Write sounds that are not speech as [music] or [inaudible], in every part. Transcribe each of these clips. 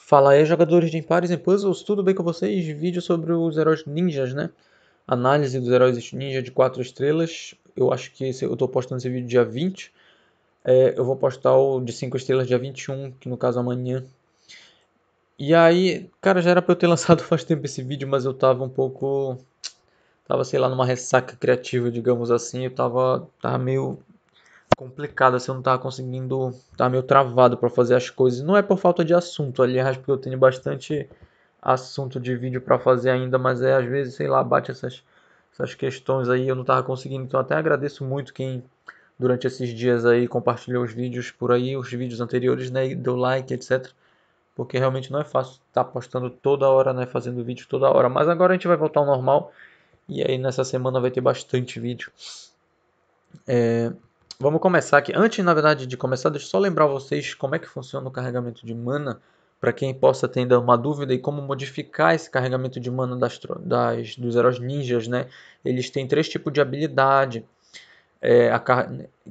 Fala aí, jogadores de empares e puzzles, tudo bem com vocês? Vídeo sobre os heróis ninjas, né? Análise dos heróis ninja de 4 estrelas. Eu acho que eu estou postando esse vídeo dia 20. É, eu vou postar o de 5 estrelas dia 21, que no caso é amanhã. E aí, cara, já era para eu ter [laughs] lançado faz tempo esse vídeo, mas eu tava um pouco... Tava, sei lá, numa ressaca criativa, digamos assim. Eu tava, tava meio complicada, assim, se eu não tava conseguindo, tá meio travado para fazer as coisas. Não é por falta de assunto, aliás, porque eu tenho bastante assunto de vídeo para fazer ainda, mas é às vezes, sei lá, bate essas essas questões aí, eu não tava conseguindo. Então até agradeço muito quem durante esses dias aí compartilhou os vídeos por aí, os vídeos anteriores, né, deu like, etc. Porque realmente não é fácil estar tá postando toda hora, né, fazendo vídeo toda hora, mas agora a gente vai voltar ao normal. E aí nessa semana vai ter bastante vídeo. É, Vamos começar aqui. Antes, na verdade, de começar, deixa eu só lembrar vocês como é que funciona o carregamento de mana, para quem possa ter ainda uma dúvida e como modificar esse carregamento de mana das, das, dos heróis ninjas, né? Eles têm três tipos de habilidade, é,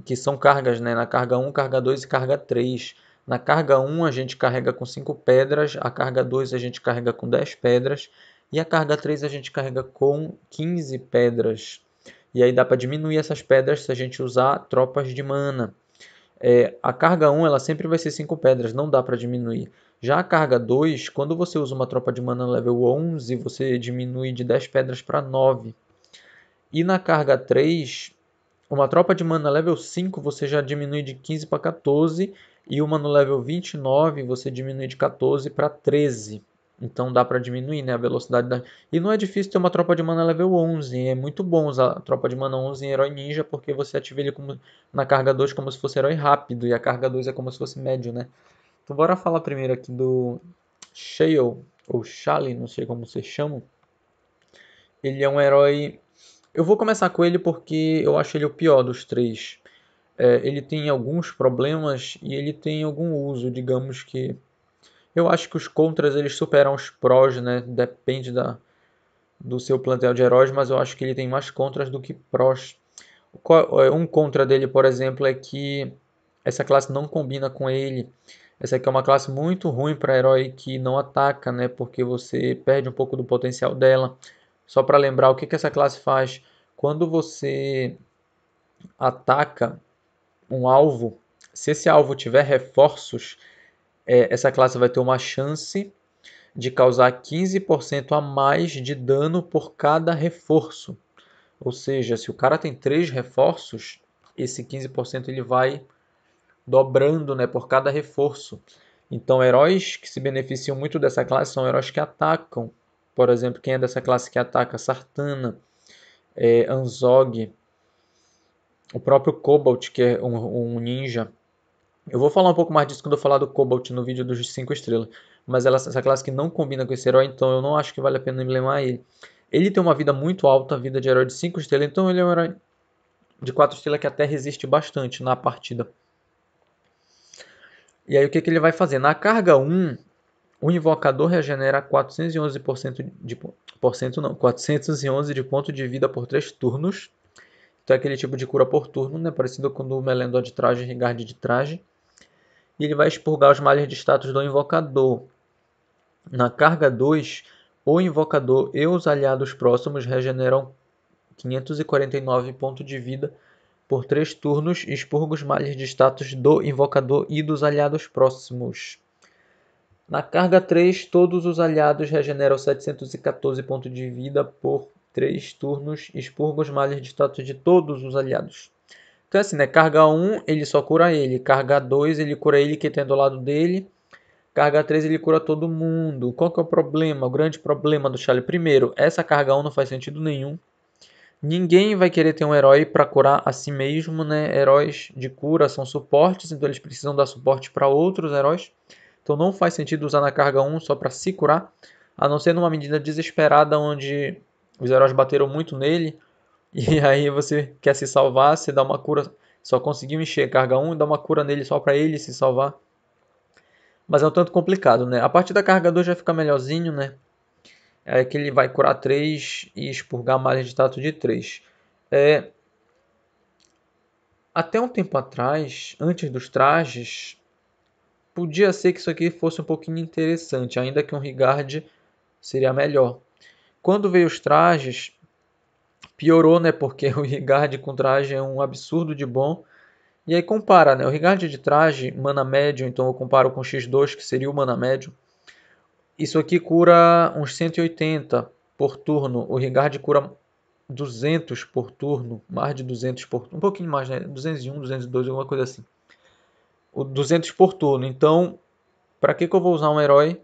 que são cargas, né? Na carga 1, carga 2 e carga 3. Na carga 1 a gente carrega com 5 pedras, a carga 2 a gente carrega com 10 pedras e a carga 3 a gente carrega com 15 pedras. E aí dá para diminuir essas pedras se a gente usar tropas de mana. É, a carga 1 ela sempre vai ser 5 pedras, não dá para diminuir. Já a carga 2, quando você usa uma tropa de mana level 11, você diminui de 10 pedras para 9. E na carga 3, uma tropa de mana level 5 você já diminui de 15 para 14 e uma no level 29 você diminui de 14 para 13. Então dá para diminuir né, a velocidade da... E não é difícil ter uma tropa de mana level 11. É muito bom usar a tropa de mana 11 em Herói Ninja, porque você ativa ele como... na carga 2 como se fosse Herói Rápido, e a carga 2 é como se fosse médio, né? Então bora falar primeiro aqui do Shale, ou Shale, não sei como vocês chamam. Ele é um herói... Eu vou começar com ele porque eu acho ele o pior dos três. É, ele tem alguns problemas e ele tem algum uso, digamos que eu acho que os contras eles superam os prós, né? Depende da, do seu plantel de heróis, mas eu acho que ele tem mais contras do que prós. É, um contra dele, por exemplo, é que essa classe não combina com ele. Essa aqui é uma classe muito ruim para herói que não ataca, né? Porque você perde um pouco do potencial dela. Só para lembrar o que, que essa classe faz. Quando você ataca um alvo, se esse alvo tiver reforços, é, essa classe vai ter uma chance de causar 15% a mais de dano por cada reforço. Ou seja, se o cara tem três reforços, esse 15% ele vai dobrando né, por cada reforço. Então, heróis que se beneficiam muito dessa classe são heróis que atacam. Por exemplo, quem é dessa classe que ataca? Sartana, é, Anzog, o próprio Cobalt, que é um, um ninja eu vou falar um pouco mais disso quando eu falar do Cobalt no vídeo dos 5 estrelas, mas ela, essa classe que não combina com esse herói, então eu não acho que vale a pena emblemar ele. Ele tem uma vida muito alta, vida de herói de 5 estrelas, então ele é um herói de 4 estrelas que até resiste bastante na partida. E aí o que, que ele vai fazer? Na carga 1, o invocador regenera 411% de, não, 411 de ponto de vida por 3 turnos. Então é aquele tipo de cura por turno, né? parecido com o Melendor de traje e de traje e ele vai expurgar os males de status do invocador. Na carga 2, o invocador e os aliados próximos regeneram 549 pontos de vida por 3 turnos e expurga os males de status do invocador e dos aliados próximos. Na carga 3, todos os aliados regeneram 714 pontos de vida por 3 turnos e expurga os males de status de todos os aliados. Então, assim, né? Carga 1, ele só cura ele. Carga 2, ele cura ele que tem do lado dele. Carga 3, ele cura todo mundo. Qual que é o problema? O grande problema do Charlie? Primeiro, essa carga 1 não faz sentido nenhum. Ninguém vai querer ter um herói para curar a si mesmo, né? Heróis de cura são suportes, então eles precisam dar suporte para outros heróis. Então não faz sentido usar na carga 1 só para se curar, a não ser numa medida desesperada onde os heróis bateram muito nele e [laughs] aí você quer se salvar, você dá uma cura, só conseguiu encher, carga 1 e dá uma cura nele só para ele se salvar. Mas é um tanto complicado, né? A partir da carga 2 já fica melhorzinho, né? É que ele vai curar 3 e expurgar mais de status de 3. É... Até um tempo atrás, antes dos trajes, podia ser que isso aqui fosse um pouquinho interessante, ainda que um Rigard seria melhor. Quando veio os trajes, piorou, né? Porque [laughs] o Rigard com traje é um absurdo de bom. E aí compara, né? O Rigard de traje, mana médio, então eu comparo com X2, que seria o mana médio. Isso aqui cura uns 180 por turno. O Rigard cura 200 por turno, mais de 200 por turno, um pouquinho mais, né? 201, 202, alguma coisa assim. O 200 por turno. Então, para que que eu vou usar um herói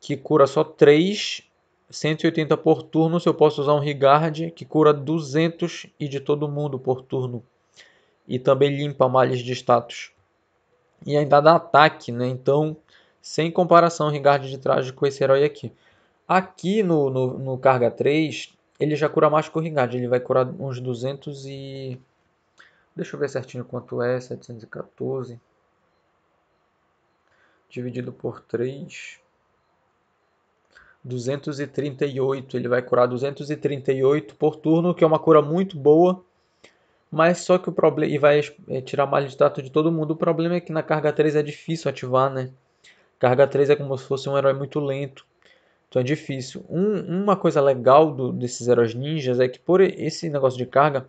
que cura só 3 180 por turno, se eu posso usar um Rigard, que cura 200 e de todo mundo por turno. E também limpa malhas de status. E ainda dá ataque, né? Então, sem comparação, Rigard de traje com esse herói aqui. Aqui no, no, no Carga 3, ele já cura mais que o Rigard. Ele vai curar uns 200 e... Deixa eu ver certinho quanto é, 714. Dividido por 3... 238. Ele vai curar 238 por turno, que é uma cura muito boa. Mas só que o problema. E vai eh, tirar mal de status de todo mundo. O problema é que na carga 3 é difícil ativar, né? Carga 3 é como se fosse um herói muito lento. Então é difícil. Um, uma coisa legal do, desses heróis ninjas é que por esse negócio de carga.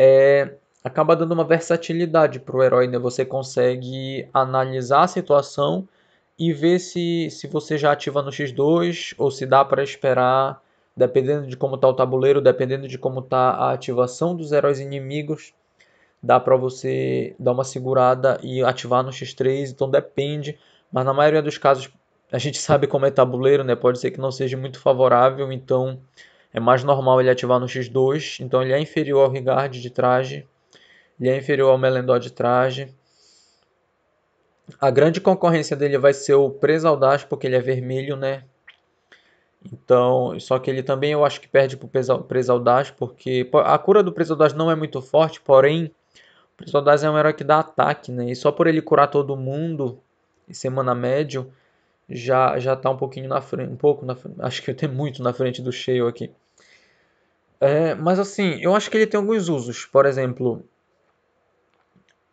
É, acaba dando uma versatilidade para o herói, né? Você consegue analisar a situação e ver se, se você já ativa no X2 ou se dá para esperar, dependendo de como está o tabuleiro, dependendo de como está a ativação dos heróis inimigos, dá para você dar uma segurada e ativar no X3, então depende, mas na maioria dos casos a gente sabe como é tabuleiro, né? Pode ser que não seja muito favorável, então é mais normal ele ativar no X2, então ele é inferior ao Rigard de traje, ele é inferior ao Melendor de traje, a grande concorrência dele vai ser o Presaldash, porque ele é vermelho, né? Então, só que ele também eu acho que perde pro Presaldash, porque a cura do Presaldash não é muito forte, porém, o Presaldash é um herói que dá ataque, né? E só por ele curar todo mundo em semana médio, já já tá um pouquinho na frente, um pouco na frente, acho que eu tenho muito na frente do Shale aqui. É, mas assim, eu acho que ele tem alguns usos, por exemplo,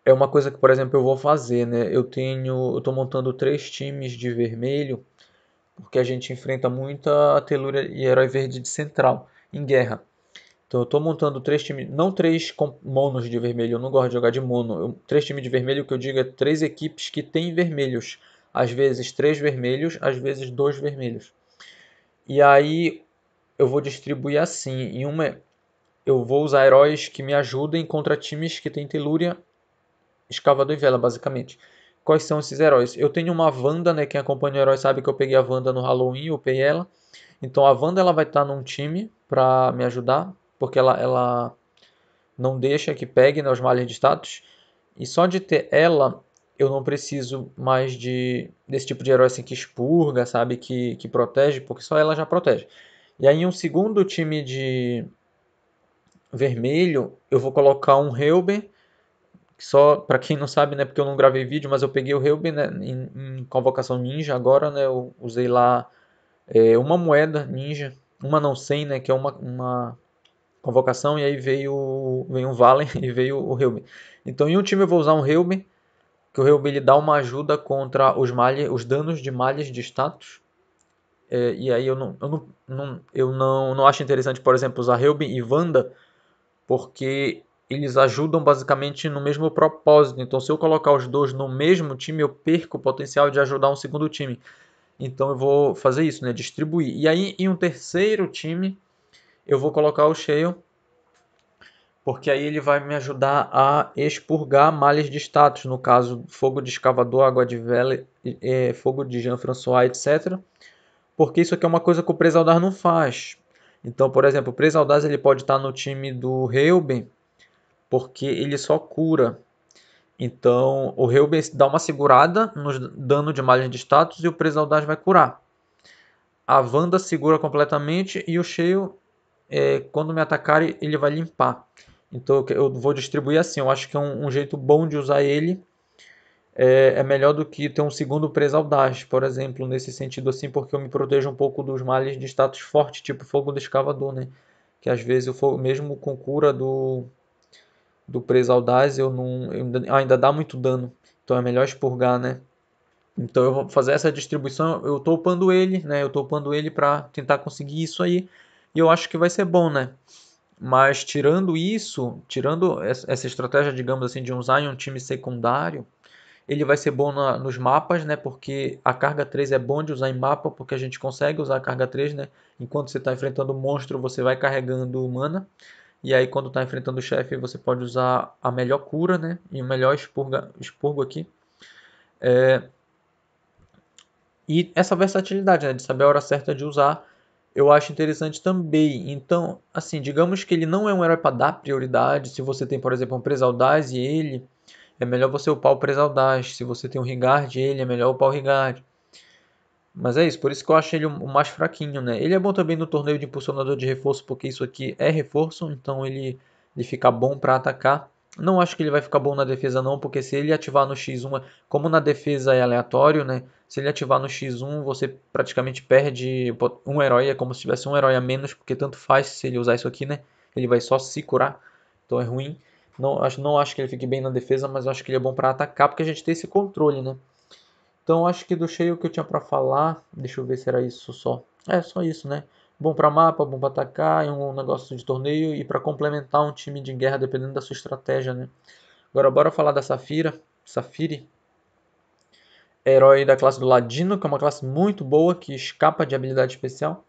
é uma coisa que, por exemplo, eu vou fazer, né? Eu tenho, eu tô montando três times de vermelho, porque a gente enfrenta muita telúria e herói verde de central em guerra. Então eu tô montando três times, não três monos de vermelho, eu não gosto de jogar de mono. Eu, três times de vermelho O que eu digo é três equipes que têm vermelhos. Às vezes três vermelhos, às vezes dois vermelhos. E aí eu vou distribuir assim, em uma eu vou usar heróis que me ajudem contra times que têm Telúria escavador e vela, basicamente. Quais são esses heróis? Eu tenho uma Wanda, né? Quem acompanha o herói sabe que eu peguei a Wanda no Halloween, eu peguei ela. Então a Wanda ela vai estar tá num time para me ajudar, porque ela, ela não deixa que pegue né, os malhas de status. E só de ter ela, eu não preciso mais de desse tipo de herói assim que expurga, sabe? Que, que protege, porque só ela já protege. E aí um segundo time de vermelho, eu vou colocar um Helber só para quem não sabe, né, porque eu não gravei vídeo, mas eu peguei o Reuben né, em, em, convocação ninja agora, né, eu usei lá é, uma moeda ninja, uma não 100, né, que é uma, uma convocação, e aí veio, veio um Valen [laughs] e veio o Reuben. Então em um time eu vou usar um Reuben, que o Reuben ele dá uma ajuda contra os, malhas, os danos de malhas de status, é, e aí eu não, eu, não, não, eu não, não acho interessante, por exemplo, usar Reuben e Wanda, porque eles ajudam basicamente no mesmo propósito. Então, se eu colocar os dois no mesmo time, eu perco o potencial de ajudar um segundo time. Então, eu vou fazer isso, né? Distribuir. E aí, em um terceiro time, eu vou colocar o Shale, porque aí ele vai me ajudar a expurgar malhas de status, no caso, fogo de escavador, água de vela, é, fogo de Jean-François, etc. Porque isso aqui é uma coisa que o Presaldar não faz. Então, por exemplo, o Presaldar ele pode estar no time do Reuben, porque ele só cura. Então o Helber dá uma segurada no dano de malha de status e o Presaldade vai curar. A Wanda segura completamente e o Cheio, é, quando me atacar, ele vai limpar. Então eu vou distribuir assim. Eu acho que é um, um jeito bom de usar ele. É, é, melhor do que ter um segundo Presaldaz, por exemplo, nesse sentido assim, porque eu me protejo um pouco dos males de status forte, tipo Fogo do Escavador, né? Que às vezes o mesmo com cura do, do preso audaz, eu não eu ainda, ainda dá muito dano. Então é melhor expurgar, né? Então eu vou fazer essa distribuição, eu tô upando ele, né? Eu tô upando ele para tentar conseguir isso aí. E eu acho que vai ser bom, né? Mas tirando isso, tirando essa estratégia, digamos assim, de usar em um time secundário, ele vai ser bom na, nos mapas, né? Porque a carga 3 é bom de usar em mapa, porque a gente consegue usar a carga 3, né? Enquanto você está enfrentando o monstro, você vai carregando mana. E aí quando está enfrentando o chefe, você pode usar a melhor cura, né? E o melhor expurga, expurgo aqui. É... E essa versatilidade, né? De saber a hora certa de usar, eu acho interessante também. Então, assim, digamos que ele não é um herói para dar prioridade. Se você tem, por exemplo, um Presaldaz e ele, é melhor você upar o Presaldaz. Se você tem um Rigard e ele, é melhor upar o Rigard. Mas é isso, por isso que eu acho ele o mais fraquinho, né? Ele é bom também no torneio de impulsionador de reforço, porque isso aqui é reforço, então ele, ele fica bom para atacar. Não acho que ele vai ficar bom na defesa não, porque se ele ativar no X1, é, como na defesa é aleatório, né? Se ele ativar no X1, você praticamente perde um herói, é como se tivesse um herói a menos, porque tanto faz se ele usar isso aqui, né? Ele vai só se curar, então é ruim. Não acho, não acho que ele fique bem na defesa, mas acho que ele é bom para atacar, porque a gente tem esse controle, né? Então acho que do cheio que eu tinha para falar, deixa eu ver se era isso só. É só isso, né? Bom para mapa, bom para atacar, é um negócio de torneio e para complementar um time de guerra dependendo da sua estratégia, né? Agora bora falar da Safira, Safiri. Herói da classe do Ladino, que é uma classe muito boa que escapa de habilidade especial.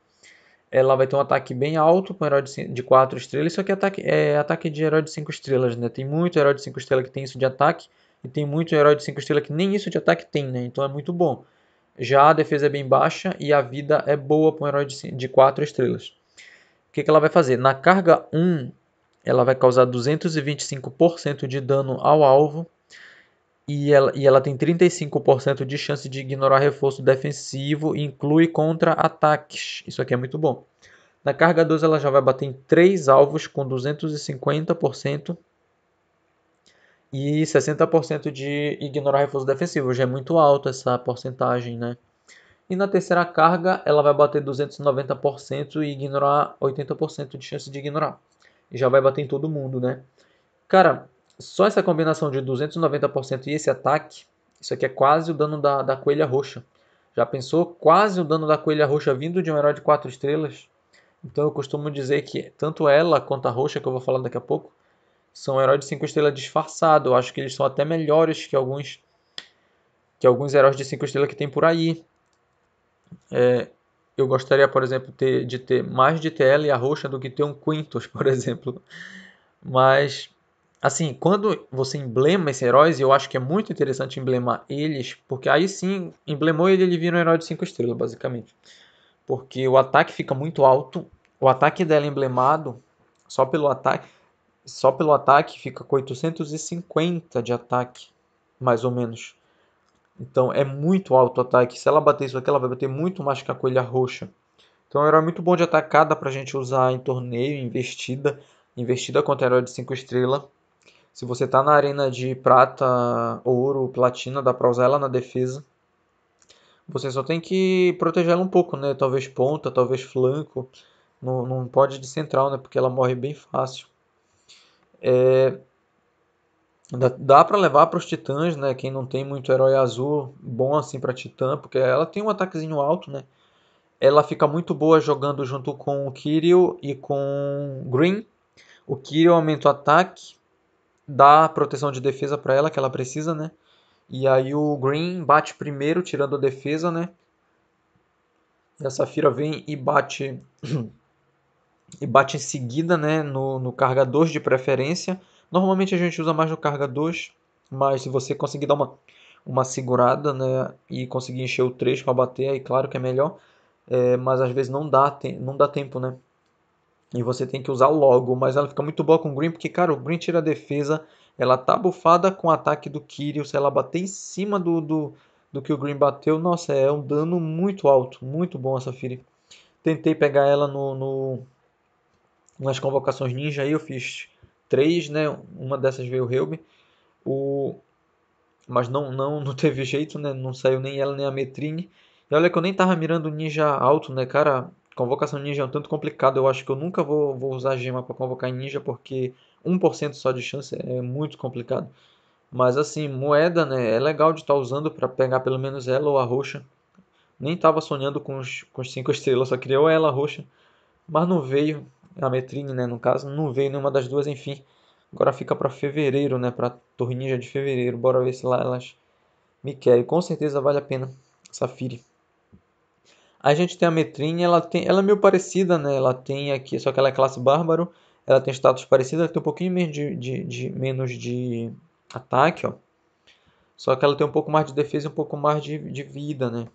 Ela vai ter um ataque bem alto com um herói de 4 estrelas, só que ataque, é ataque de herói de 5 estrelas, né? Tem muito herói de 5 estrelas que tem isso de ataque e tem muito herói de 5 estrelas que nem isso de ataque tem, né? Então é muito bom. Já a defesa é bem baixa e a vida é boa para um herói de 4 estrelas. O que, que ela vai fazer? Na carga 1, ela vai causar 225% de dano ao alvo. E ela, e ela tem 35% de chance de ignorar reforço defensivo e inclui contra-ataques. Isso aqui é muito bom. Na carga 2, ela já vai bater em 3 alvos com 250% e 60% de ignorar reforço defensivo. Já é muito alto essa porcentagem, né? E na terceira carga, ela vai bater 290% e ignorar 80% de chance de ignorar. E já vai bater em todo mundo, né? Cara, só essa combinação de 290% e esse ataque, isso aqui é quase o dano da, da coelha roxa. Já pensou? Quase o dano da coelha roxa vindo de um herói de 4 estrelas. Então eu costumo dizer que tanto ela quanto a roxa, que eu vou falar daqui a pouco, são heróis de 5 estrelas disfarçados. Eu acho que eles são até melhores que alguns que alguns heróis de 5 estrelas que tem por aí. É, eu gostaria, por exemplo, ter, de ter mais de TL e a roxa do que ter um Quintus, [laughs] por exemplo. Mas, assim, quando você emblema esses heróis, eu acho que é muito interessante emblemar eles, porque aí sim, emblemou ele, ele vira um herói de 5 estrelas, basicamente. Porque o ataque fica muito alto, o ataque dela é emblemado, só pelo ataque só pelo ataque fica com 850 de ataque, mais ou menos. Então é muito alto o ataque. Se ela bater isso aqui, ela vai bater muito mais que a coelha roxa. Então era muito bom de atacada para gente usar em torneio, investida. Investida contra herói de 5 estrelas. Se você tá na arena de prata, ouro, platina, dá para usar ela na defesa. Você só tem que proteger ela um pouco, né? Talvez ponta, talvez flanco. Não, não pode de central, né? Porque ela morre bem fácil. É, dá, dá para levar para os Titãs, né? Quem não tem muito herói azul, bom assim para Titã, porque ela tem um ataquezinho alto, né? Ela fica muito boa jogando junto com o Kirill e com Green. O Kirill aumenta o ataque, dá proteção de defesa para ela que ela precisa, né? E aí o Green bate primeiro, tirando a defesa, né? E a Safira vem e bate [clears throat] e bate em seguida né, no, no carga 2 de preferência. Normalmente a gente usa mais no carga 2, mas se você conseguir dar uma, uma segurada né, e conseguir encher o 3 para bater, aí claro que é melhor. É, mas às vezes não dá, tem, não dá tempo, né? E você tem que usar logo, mas ela fica muito boa com o Green, porque, cara, o Green tira a defesa, ela tá bufada com o ataque do Kiryu, se ela bater em cima do, do, do que o Green bateu, nossa, é um dano muito alto, muito bom essa Firi. Tentei pegar ela no, no nas convocações ninja aí eu fiz três, né? Uma dessas veio o Helbi. o mas não não não teve jeito, né? Não saiu nem ela nem a Metrine. E olha que eu nem tava mirando ninja alto, né, cara? Convocação ninja é um tanto complicado. Eu acho que eu nunca vou, vou usar gema para convocar ninja porque 1% só de chance é muito complicado. Mas assim, moeda, né? É legal de estar tá usando para pegar pelo menos ela ou a roxa. Nem tava sonhando com os 5 [laughs] estrelas, só queria ou ela roxa. Mas não veio a Metrine, né, no caso, não veio nenhuma das duas, enfim. Agora fica para fevereiro, né, para Torre Ninja de fevereiro. Bora ver se lá elas me querem. Com certeza vale a pena, Safiri. A gente tem a Metrine, ela, tem, ela é meio parecida, né? Ela tem aqui, só que ela é classe bárbaro. Ela tem status parecido, ela tem um pouquinho menos de, de, de, menos de ataque, ó. Só que ela tem um pouco mais de defesa e um pouco mais de, de vida, né?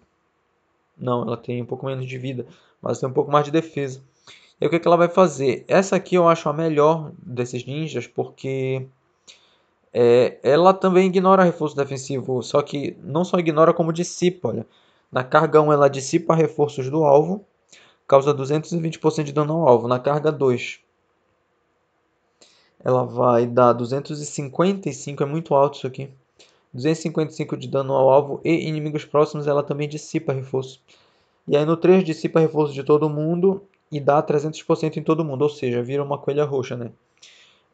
Não, ela tem um pouco menos de vida, mas tem um pouco mais de defesa. E o que, é que ela vai fazer? Essa aqui eu acho a melhor desses ninjas, porque é, ela também ignora reforço defensivo, só que não só ignora, como dissipa. Olha. Né? Na carga 1 ela dissipa reforços do alvo, causa 220% de dano ao alvo. Na carga 2 ela vai dar 255, é muito alto isso aqui. 255 de dano ao alvo e inimigos próximos ela também dissipa reforço. E aí no 3 dissipa reforço de todo mundo e dá 300% em todo mundo, ou seja, vira uma coelha roxa, né?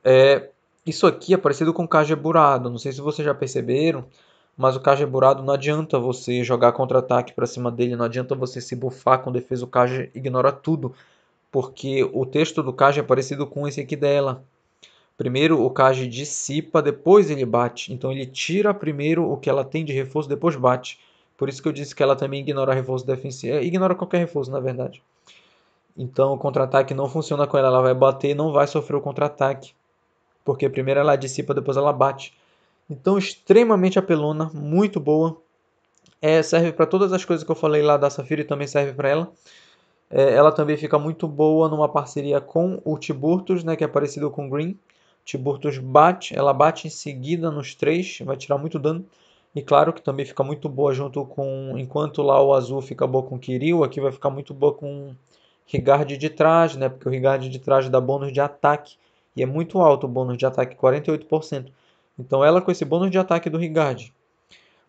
É, isso aqui é parecido com o burado, não sei se vocês já perceberam, mas o burado não adianta você jogar contra-ataque para cima dele, não adianta você se bufar com defesa, o Kage ignora tudo, porque o texto do Kage é parecido com esse aqui dela. Primeiro o Kage dissipa, depois ele bate. Então ele tira primeiro o que ela tem de reforço, depois bate. Por isso que eu disse que ela também ignora reforço defensivo. É, ignora qualquer reforço, na verdade. Então o contra-ataque não funciona com ela, ela vai bater e não vai sofrer o contra-ataque. Porque primeiro ela dissipa, depois ela bate. Então extremamente apelona, muito boa. É, serve para todas as coisas que eu falei lá da Safira e também serve para ela. É, ela também fica muito boa numa parceria com o Tiburtus, né, que é parecido com o Green. Tiburtus bate, ela bate em seguida nos três, vai tirar muito dano. E claro que também fica muito boa junto com. Enquanto lá o azul fica boa com o Kirill, aqui vai ficar muito boa com Rigard de trás, né? Porque o Rigard de trás dá bônus de ataque. E é muito alto o bônus de ataque, 48%. Então ela com esse bônus de ataque do Rigard.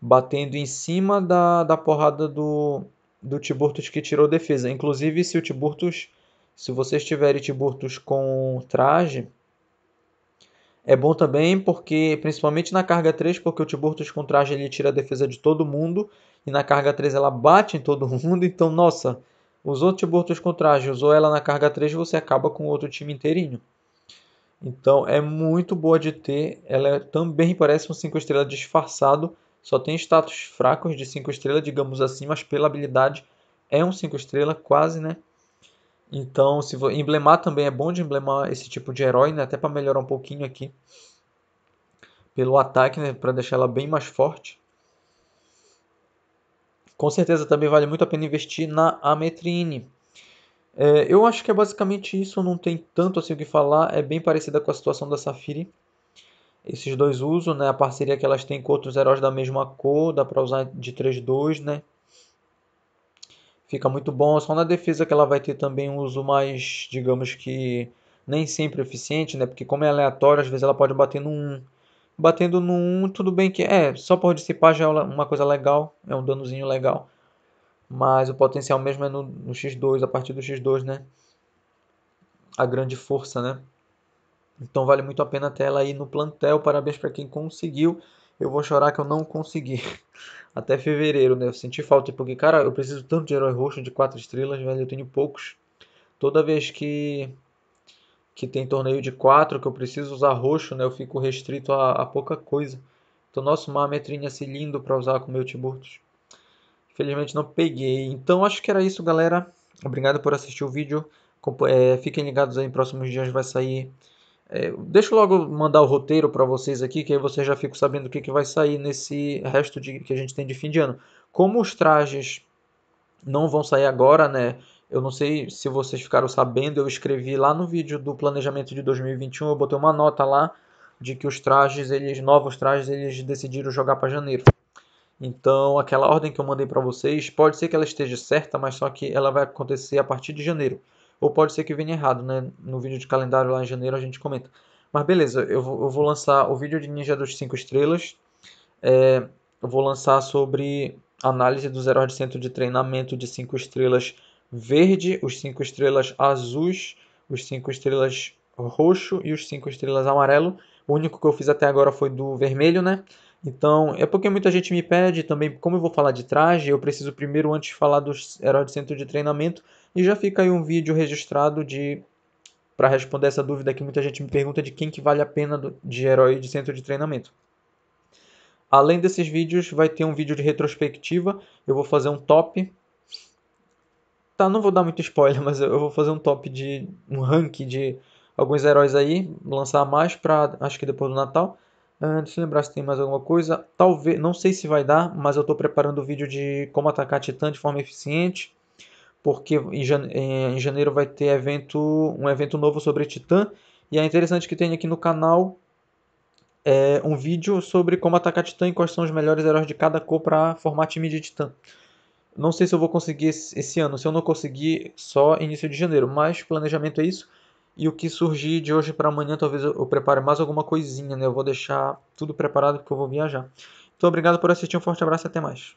Batendo em cima da, da porrada do, do Tiburtus que tirou defesa. Inclusive, se o Tiburtus. Se vocês tiverem Tiburtus com traje. É bom também porque, principalmente na carga 3, porque o Tiburtus com traje ele tira a defesa de todo mundo. E na carga 3 ela bate em todo [laughs] mundo. Então, nossa, Usou Tiburtus com traje, usou ela na carga 3, você acaba com outro time inteirinho. Então é muito boa de ter. Ela é- também parece um 5 estrelas disfarçado. Só tem status fracos de 5 estrelas, digamos assim, mas pela habilidade é um 5 estrelas, quase, né? Então, se emblemar também é bom de emblemar esse tipo de herói, né? Até para melhorar um pouquinho aqui pelo ataque, né? Para deixar ela bem mais forte com certeza também vale muito a pena investir na Ametrine. É, eu acho que é basicamente isso, não tem tanto assim o que falar, é bem parecida com a situação da Safiri. Esses dois usos, né, a parceria que elas têm com outros heróis da mesma cor, dá para usar de 3-2, né? Fica muito bom, só na defesa que ela vai ter também um uso mais, digamos que, nem sempre eficiente, né? Porque como é aleatório, às vezes ela pode bater no 1 batendo no 1, tudo bem que é, só por dissipar já é uma coisa legal, é um danozinho legal. Mas o potencial mesmo é no, no X2, a partir do X2, né? A grande força, né? Então vale muito a pena ter ela aí no plantel. Parabéns para quem conseguiu. Eu vou chorar que eu não consegui. [laughs] Até fevereiro, né? Eu senti falta, porque, cara, eu preciso tanto de herói roxo de 4 estrelas, velho. Eu tenho poucos. Toda vez que que tem torneio de 4, que eu preciso usar roxo, né? Eu fico restrito a, a pouca coisa. Então, nosso uma metrinha assim lindo para usar com o meu Tiburtus. Infelizmente não peguei. Então, acho que era isso, galera. Obrigado por assistir o vídeo. É, fiquem ligados aí, em próximos dias vai sair... É, deixa eu logo mandar o roteiro para vocês aqui, que aí vocês já ficam sabendo o que, que vai sair nesse resto de, que a gente tem de fim de ano. Como os trajes não vão sair agora, né? Eu não sei se vocês ficaram sabendo, eu escrevi lá no vídeo do planejamento de 2021, eu botei uma nota lá de que os trajes, eles novos trajes, eles decidiram jogar para janeiro. Então, aquela ordem que eu mandei para vocês, pode ser que ela esteja certa, mas só que ela vai acontecer a partir de janeiro. Ou pode ser que venha errado, né? No vídeo de calendário lá em janeiro a gente comenta. Mas beleza, eu vou, eu vou lançar o vídeo de Ninja dos 5 Estrelas. É, eu vou lançar sobre análise dos heróis de centro de treinamento de 5 estrelas verde, os cinco estrelas azuis, os cinco estrelas roxo e os cinco estrelas amarelo. O único que eu fiz até agora foi do vermelho, né? Então, é porque muita gente me pede também, como eu vou falar de traje, eu preciso primeiro, antes de falar dos heróis de Centro de Treinamento, e já fica aí um vídeo registrado de para responder essa dúvida que muita gente me pergunta de quem que vale a pena do, de herói de centro de treinamento. Além desses vídeos, vai ter um vídeo de retrospectiva, eu vou fazer um top Tá, não vou dar muito spoiler, [laughs] mas eu vou fazer um top de. um rank de alguns heróis aí, lançar mais pra. acho que depois do Natal. Uh, deixa eu lembrar se tem mais alguma coisa. Talvez, não sei se vai dar, mas eu estou preparando o vídeo de como atacar Titã de forma eficiente. Porque em, jane eh, em janeiro vai ter evento, um evento novo sobre Titã. E é interessante que tem aqui no canal é, um vídeo sobre como atacar Titã e quais são os melhores heróis de cada cor para formar time de Titã. Não sei se eu vou conseguir esse, ano, se eu não conseguir, só início de janeiro, mas planejamento é isso. E o que surgir de hoje para amanhã, talvez eu prepare mais alguma coisinha, né? Eu vou deixar tudo preparado porque eu vou viajar. Então, obrigado por assistir, um forte abraço e até mais.